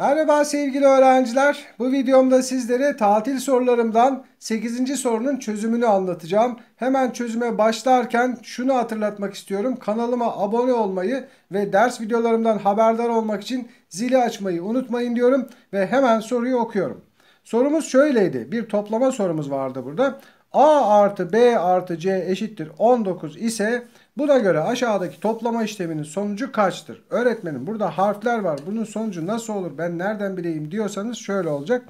Merhaba sevgili öğrenciler. Bu videomda sizlere tatil sorularımdan 8. sorunun çözümünü anlatacağım. Hemen çözüme başlarken şunu hatırlatmak istiyorum. Kanalıma abone olmayı ve ders videolarımdan haberdar olmak için zili açmayı unutmayın diyorum ve hemen soruyu okuyorum. Sorumuz şöyleydi. Bir toplama sorumuz vardı burada. A artı B artı C eşittir 19 ise buna göre aşağıdaki toplama işleminin sonucu kaçtır? Öğretmenim burada harfler var. Bunun sonucu nasıl olur ben nereden bileyim diyorsanız şöyle olacak.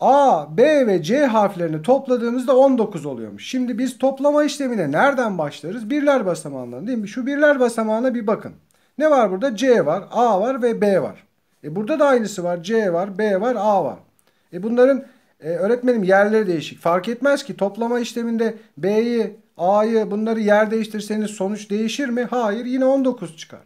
A, B ve C harflerini topladığımızda 19 oluyormuş. Şimdi biz toplama işlemine nereden başlarız? Birler basamağından değil mi? Şu birler basamağına bir bakın. Ne var burada? C var, A var ve B var. E burada da aynısı var. C var, B var, A var. E bunların e, öğretmenim yerleri değişik. Fark etmez ki toplama işleminde B'yi, A'yı bunları yer değiştirseniz sonuç değişir mi? Hayır yine 19 çıkar.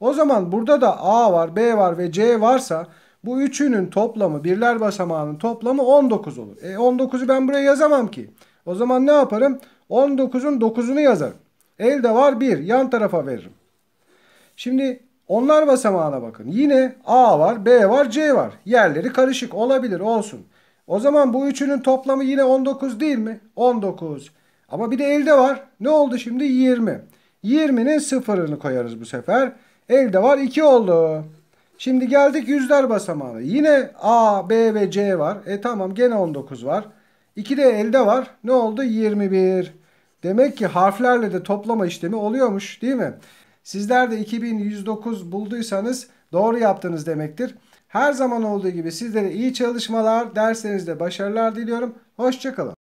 O zaman burada da A var, B var ve C varsa bu üçünün toplamı birler basamağının toplamı 19 olur. E 19'u ben buraya yazamam ki. O zaman ne yaparım? 19'un 9'unu yazarım. Elde var 1 yan tarafa veririm. Şimdi onlar basamağına bakın. Yine A var, B var, C var. Yerleri karışık olabilir olsun. O zaman bu üçünün toplamı yine 19 değil mi? 19. Ama bir de elde var. Ne oldu şimdi? 20. 20'nin sıfırını koyarız bu sefer. Elde var 2 oldu. Şimdi geldik yüzler basamağına. Yine A, B ve C var. E tamam gene 19 var. 2 de elde var. Ne oldu? 21. Demek ki harflerle de toplama işlemi oluyormuş değil mi? Sizler de 2109 bulduysanız doğru yaptınız demektir. Her zaman olduğu gibi sizlere iyi çalışmalar, derslerinizde başarılar diliyorum. Hoşçakalın.